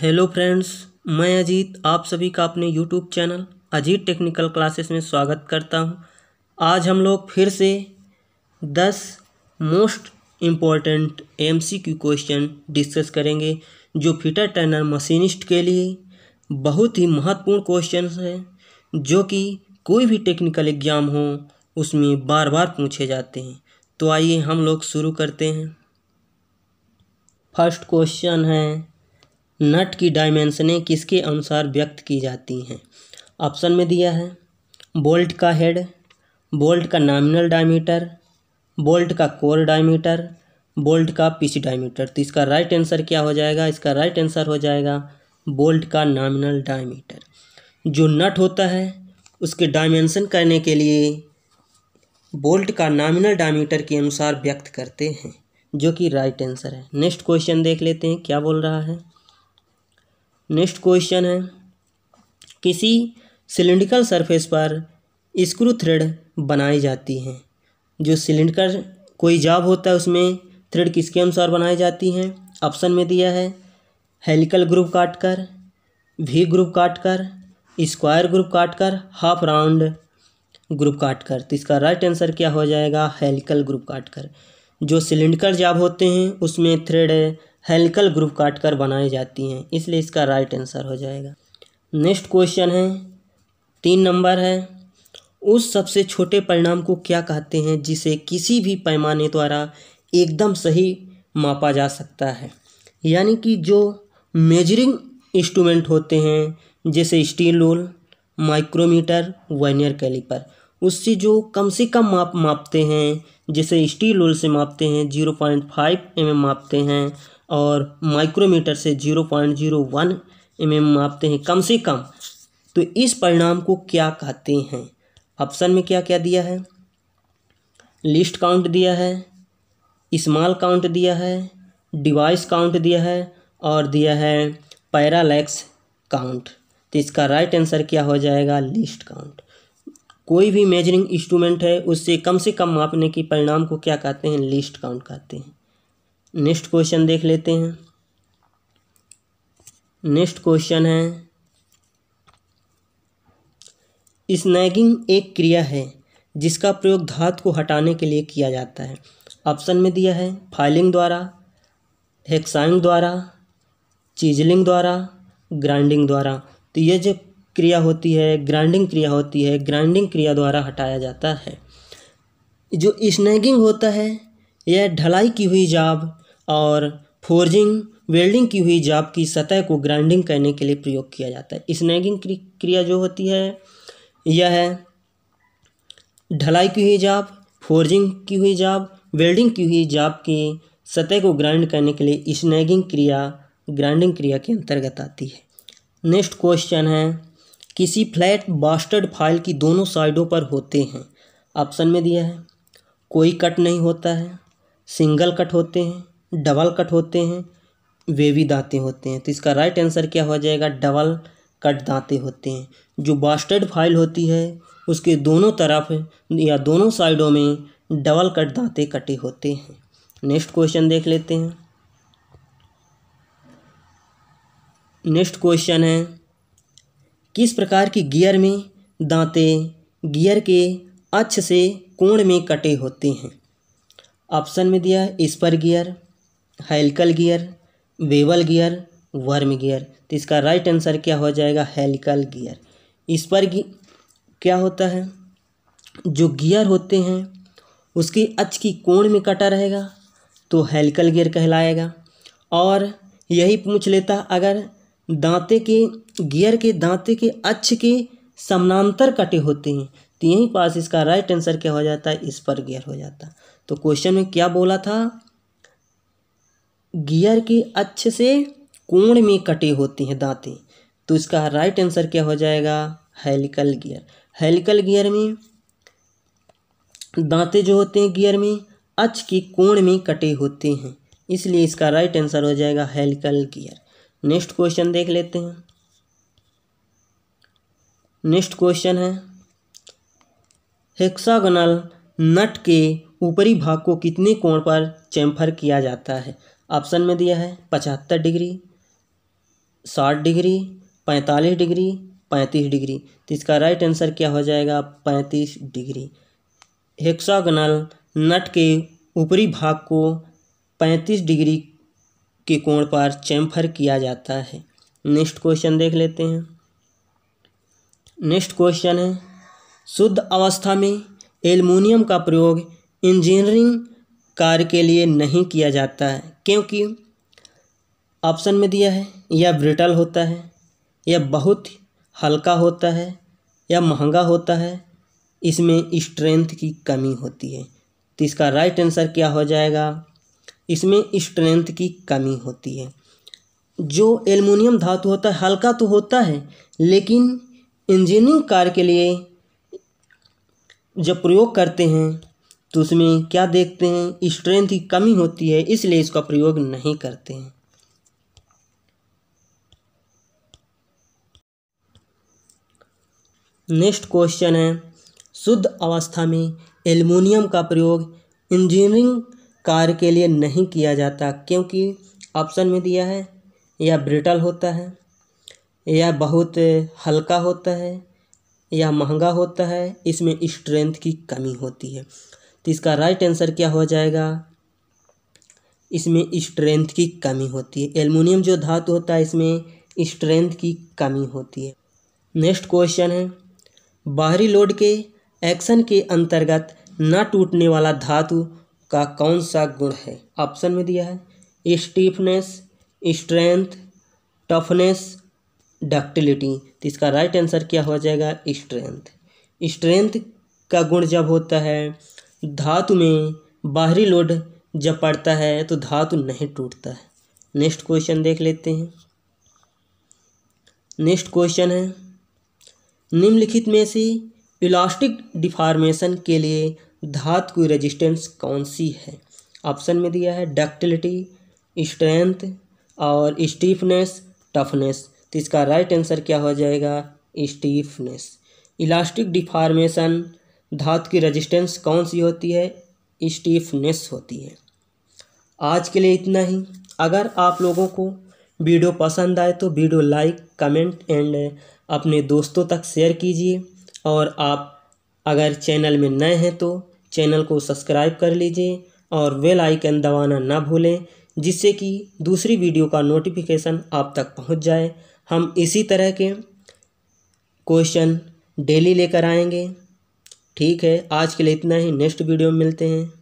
hello friends मैं अजीत आप सभी का अपने YouTube channel Ajit technical classes में स्वागत करता हूं आज हम लोग फिर से 10 most important MCQ question discuss करेंगे जो फिटर टर्नर मशीनिस्ट के लिए बहुत ही महत्वपूर्ण क्वेश्चन है जो कि कोई भी टेक्निकल एग्ज़ाम हो उसमें बार बार पूछे जाते हैं तो आइए हम लोग शुरू करते हैं फर्स्ट क्वेश्चन है नट की डायमेंशनें किसके अनुसार व्यक्त की जाती हैं ऑप्शन में दिया है बोल्ट का हेड बोल्ट का नॉमिनल डायमीटर बोल्ट का कोर डायमीटर बोल्ट का पिच डायमीटर तो इसका राइट आंसर क्या हो जाएगा इसका राइट आंसर हो जाएगा बोल्ट का नॉमिनल डायमीटर जो नट होता है उसके डायमेंशन करने के लिए बोल्ट का नॉमिनल डायमीटर के अनुसार व्यक्त करते हैं जो कि राइट आंसर है नेक्स्ट क्वेश्चन देख लेते हैं क्या बोल रहा है नेक्स्ट क्वेश्चन है किसी सिलिंड्रिकल सरफेस पर स्क्रू थ्रेड बनाई जाती हैं जो सिलिंडर कोई जाब होता है उसमें थ्रेड किसके अनुसार बनाई जाती हैं ऑप्शन में दिया है हेलिकल ग्रुप काट कर वी ग्रुप काट कर स्क्वायर ग्रुप काट कर हाफ राउंड ग्रुप काट कर तो इसका राइट आंसर क्या हो जाएगा हेलिकल ग्रुप काट कर जो सिलेंडर जाब होते हैं उसमें थ्रेड हेल्कल ग्रुप काट कर बनाई जाती हैं इसलिए इसका राइट आंसर हो जाएगा नेक्स्ट क्वेश्चन है तीन नंबर है उस सबसे छोटे परिणाम को क्या कहते हैं जिसे किसी भी पैमाने द्वारा एकदम सही मापा जा सकता है यानी कि जो मेजरिंग इंस्ट्रूमेंट होते हैं जैसे steel rule micrometer vernier caliper उससे जो कम से कम माप मापते हैं जिसे स्टील रोल से मापते हैं zero point five m m मापते हैं और माइक्रोमीटर से zero point zero one m m मापते हैं कम से कम तो इस परिणाम को क्या कहते हैं ऑप्शन में क्या क्या दिया है लिस्ट काउंट दिया है इस्माल काउंट दिया है डिवाइस काउंट दिया है और दिया है पैरालैक्स काउंट तो इसका राइट आंसर क्या हो जाएगा लिस्ट काउंट कोई भी मेजरिंग इंस्ट्रूमेंट है उससे कम से कम मापने के परिणाम को क्या कहते हैं लिस्ट काउंट कहते हैं नेक्स्ट क्वेश्चन देख लेते हैं नेक्स्ट क्वेश्चन है स्नैगिंग एक क्रिया है जिसका प्रयोग धातु को हटाने के लिए किया जाता है ऑप्शन में दिया है फाइलिंग द्वारा हेक्साइंग द्वारा चीजलिंग द्वारा ग्राइंडिंग द्वारा तो ये जो क्रिया होती है ग्राइंडिंग क्रिया होती है ग्राइंडिंग क्रिया द्वारा हटाया जाता है जो स्नैगिंग होता है यह ढलाई की हुई जाब और फोर्जिंग वेल्डिंग की हुई जाब की सतह को ग्राइंडिंग करने के लिए प्रयोग किया जाता है स्नैगिंग क्रिया जो होती है यह ढलाई की हुई जाब फोर्जिंग की हुई जाब वेल्डिंग की हुई जाब की सतह को ग्राइंड करने के लिए स्नैगिंग क्रिया ग्राइंडिंग क्रिया के अंतर्गत आती है नेक्स्ट क्वेश्चन है किसी फ्लैट बास्टर्ड फाइल की दोनों साइडों पर होते हैं ऑप्शन में दिया है कोई कट नहीं होता है सिंगल कट होते हैं डबल कट होते हैं वेवी दाँते होते हैं तो इसका राइट आंसर क्या हो जाएगा डबल कट दाँते होते हैं जो बास्टर्ड फाइल होती है उसके दोनों तरफ या दोनों साइडों में डबल कट दाँते कटे होते हैं नेक्स्ट क्वेश्चन देख लेते हैं नेक्स्ट क्वेश्चन है किस प्रकार की गियर में दांते गियर के अक्ष से कोण में कटे होते हैं ऑप्शन में दिया spur gear helical gear bevel gear worm gear तो इसका राइट आंसर क्या हो जाएगा हेलिकल गियर स्पर गि क्या होता है जो गियर होते हैं उसके अक्ष की कोण में कटा रहेगा तो हेलिकल गियर कहलाएगा और यही पूछ लेता अगर दांते के गियर के दांते के अक्ष के समानांतर कटे होते हैं तो यहीं पास इसका राइट आंसर क्या हो जाता है इस पर गियर हो जाता तो क्वेश्चन में क्या बोला था गियर के अक्ष से कोण में कटे होते हैं दांते तो इसका राइट आंसर क्या हो जाएगा हेलिकल गियर हेलिकल गियर में दांते जो होते हैं गियर में अक्ष के कोण में कटे होते हैं इसलिए इसका राइट आंसर हो जाएगा हेलिकल गियर नेक्स्ट क्वेश्चन देख लेते हैं नेक्स्ट क्वेश्चन है हेक्सागोनल नट के ऊपरी भाग को कितने कोण पर चैम्फर किया जाता है ऑप्शन में दिया है पचहत्तर डिग्री साठ डिग्री पैंतालीस डिग्री पैंतीस डिग्री तो इसका राइट आंसर क्या हो जाएगा पैंतीस डिग्री हेक्सागोनल नट के ऊपरी भाग को पैंतीस डिग्री के कोण पर चैम्फर किया जाता है नेक्स्ट क्वेश्चन देख लेते हैं नेक्स्ट क्वेश्चन है शुद्ध अवस्था में एल्युमिनियम का प्रयोग इंजीनियरिंग कार्य के लिए नहीं किया जाता है क्योंकि ऑप्शन में दिया है यह ब्रिटल होता है यह बहुत हल्का होता है या महंगा होता है इसमें स्ट्रेंथ की कमी होती है तो इसका राइट आंसर क्या हो जाएगा इसमें स्ट्रेंथ की कमी होती है जो एल्युमिनियम धातु होता है हल्का तो होता है लेकिन इंजीनियरिंग कार्य के लिए जब प्रयोग करते हैं तो उसमें क्या देखते हैं स्ट्रेंथ की कमी होती है इसलिए इसका प्रयोग नहीं करते हैं नेक्स्ट क्वेश्चन है शुद्ध अवस्था में एल्युमिनियम का प्रयोग इंजीनियरिंग कार्य के लिए नहीं किया जाता क्योंकि ऑप्शन में दिया है यह ब्रिटल होता है या बहुत हल्का होता है या महंगा होता है इसमें स्ट्रेंथ की कमी होती है तो इसका राइट आंसर क्या हो जाएगा इसमें स्ट्रेंथ की कमी होती है एलमिनियम जो धातु होता है इसमें स्ट्रेंथ की कमी होती है नेक्स्ट क्वेश्चन है बाहरी लोड के एक्शन के अंतर्गत न टूटने वाला धातु का कौन सा गुण है ऑप्शन में दिया है स्टीफनेस स्ट्रेंथ टफनेस डक्टिलिटी तो इसका राइट आंसर क्या हो जाएगा स्ट्रेंथ स्ट्रेंथ का गुण जब होता है धातु में बाहरी लोड जब पड़ता है तो धातु नहीं टूटता है नेक्स्ट क्वेश्चन देख लेते हैं नेक्स्ट क्वेश्चन है निम्नलिखित में से इलास्टिक डिफार्मेशन के लिए धातु की रेजिस्टेंस कौन सी है ऑप्शन में दिया है डक्टिलिटी स्ट्रेंथ और स्टीफनेस टफनेस तो इसका राइट आंसर क्या हो जाएगा स्टीफनेस इलास्टिक डिफार्मेशन धातु की रेजिस्टेंस कौन सी होती है स्टीफनेस होती है आज के लिए इतना ही अगर आप लोगों को वीडियो पसंद आए तो वीडियो लाइक कमेंट एंड अपने दोस्तों तक शेयर कीजिए और आप अगर चैनल में नए हैं तो चैनल को सब्सक्राइब कर लीजिए और वेल आइकन दबाना ना भूलें जिससे कि दूसरी वीडियो का नोटिफिकेशन आप तक पहुंच जाए हम इसी तरह के क्वेश्चन डेली लेकर आएंगे ठीक है आज के लिए इतना ही नेक्स्ट वीडियो में मिलते हैं